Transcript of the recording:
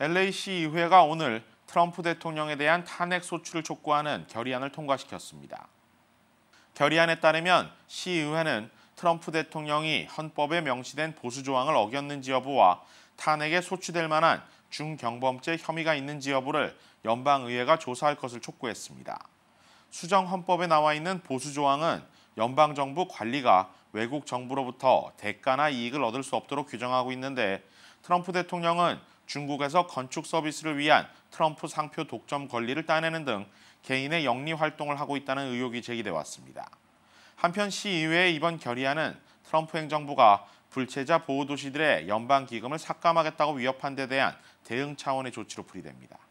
LAC 의회가 오늘 트럼프 대통령에 대한 탄핵 소추를 촉구하는 결의안을 통과시켰습니다. 결의안에 따르면 시의회는 트럼프 대통령이 헌법에 명시된 보수 조항을 어겼는지 여부와 탄핵에 소추될 만한 중경범죄 혐의가 있는지 여부를 연방의회가 조사할 것을 촉구했습니다. 수정 헌법에 나와 있는 보수 조항은 연방정부 관리가 외국 정부로부터 대가나 이익을 얻을 수 없도록 규정하고 있는데 트럼프 대통령은 중국에서 건축 서비스를 위한 트럼프 상표 독점 권리를 따내는 등 개인의 영리 활동을 하고 있다는 의혹이 제기돼 왔습니다. 한편 시의회의 이번 결의안은 트럼프 행정부가 불체자 보호도시들의 연방기금을 삭감하겠다고 위협한 데 대한 대응 차원의 조치로 풀이됩니다.